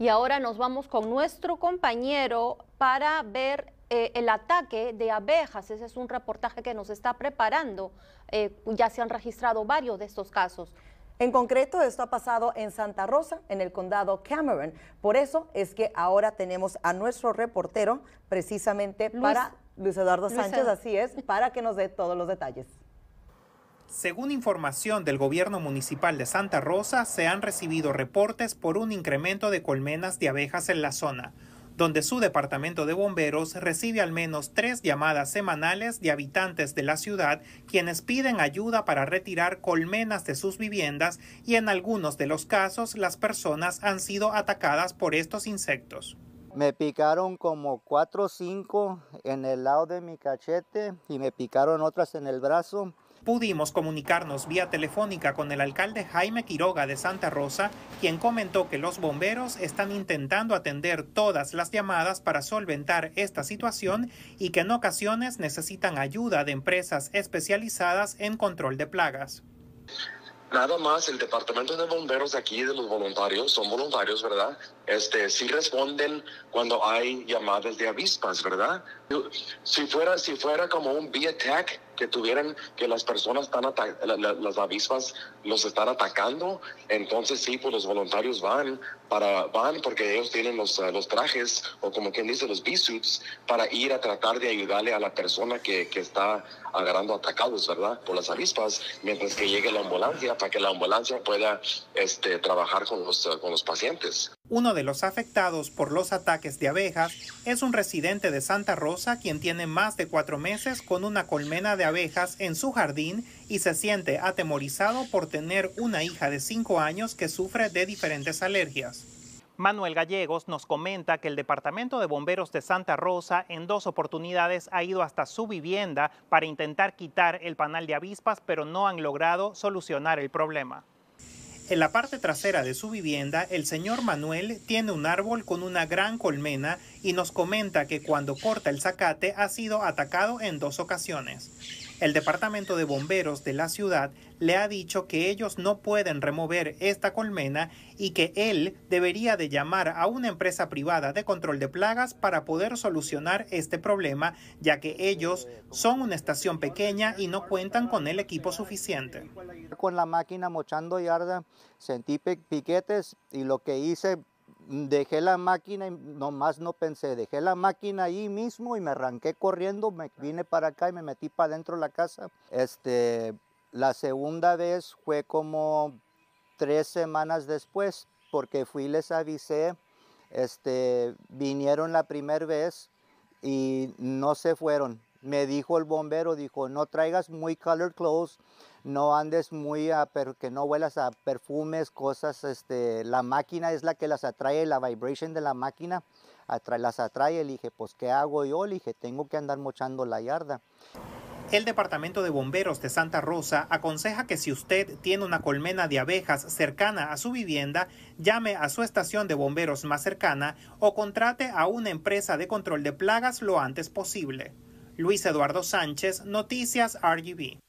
Y ahora nos vamos con nuestro compañero para ver eh, el ataque de abejas. Ese es un reportaje que nos está preparando. Eh, ya se han registrado varios de estos casos. En concreto, esto ha pasado en Santa Rosa, en el condado Cameron. Por eso es que ahora tenemos a nuestro reportero precisamente para Luis Eduardo Sánchez, así es, para que nos dé todos los detalles. Según información del gobierno municipal de Santa Rosa, se han recibido reportes por un incremento de colmenas de abejas en la zona, donde su departamento de bomberos recibe al menos tres llamadas semanales de habitantes de la ciudad quienes piden ayuda para retirar colmenas de sus viviendas y en algunos de los casos las personas han sido atacadas por estos insectos. Me picaron como cuatro o cinco en el lado de mi cachete y me picaron otras en el brazo Pudimos comunicarnos vía telefónica con el alcalde Jaime Quiroga de Santa Rosa, quien comentó que los bomberos están intentando atender todas las llamadas para solventar esta situación y que en ocasiones necesitan ayuda de empresas especializadas en control de plagas. Nada más, el departamento de bomberos aquí de los voluntarios, son voluntarios, ¿verdad? Este, sí responden cuando hay llamadas de avispas, ¿verdad? si fuera, si fuera como un B-attack, que tuvieran, que las personas están, las avispas los están atacando, entonces sí, pues los voluntarios van, para, van porque ellos tienen los, eh, los trajes, o como quien dice, los B-suits, para ir a tratar de ayudarle a la persona que, que está agarrando atacados, ¿verdad? Por las avispas, mientras que llegue la ambulancia, para que la ambulancia pueda este, trabajar con los, eh, con los pacientes. Uno de los afectados por los ataques de abejas es un residente de Santa Rosa, quien tiene más de cuatro meses con una colmena de abejas en su jardín y se siente atemorizado por tener una hija de cinco años que sufre de diferentes alergias. Manuel Gallegos nos comenta que el Departamento de Bomberos de Santa Rosa en dos oportunidades ha ido hasta su vivienda para intentar quitar el panal de avispas, pero no han logrado solucionar el problema. En la parte trasera de su vivienda, el señor Manuel tiene un árbol con una gran colmena y nos comenta que cuando corta el zacate ha sido atacado en dos ocasiones. El departamento de bomberos de la ciudad le ha dicho que ellos no pueden remover esta colmena y que él debería de llamar a una empresa privada de control de plagas para poder solucionar este problema, ya que ellos son una estación pequeña y no cuentan con el equipo suficiente con la máquina mochando yarda, sentí piquetes y lo que hice, dejé la máquina y nomás no pensé, dejé la máquina ahí mismo y me arranqué corriendo, me vine para acá y me metí para adentro de la casa. Este, la segunda vez fue como tres semanas después, porque fui les avisé, este, vinieron la primera vez y no se fueron. Me dijo el bombero, dijo, no traigas muy colored clothes, no andes muy a, que no vuelas a perfumes, cosas, este, la máquina es la que las atrae, la vibration de la máquina las atrae, le dije, pues ¿qué hago yo? Le dije, tengo que andar mochando la yarda. El Departamento de Bomberos de Santa Rosa aconseja que si usted tiene una colmena de abejas cercana a su vivienda, llame a su estación de bomberos más cercana o contrate a una empresa de control de plagas lo antes posible. Luis Eduardo Sánchez, Noticias RGB.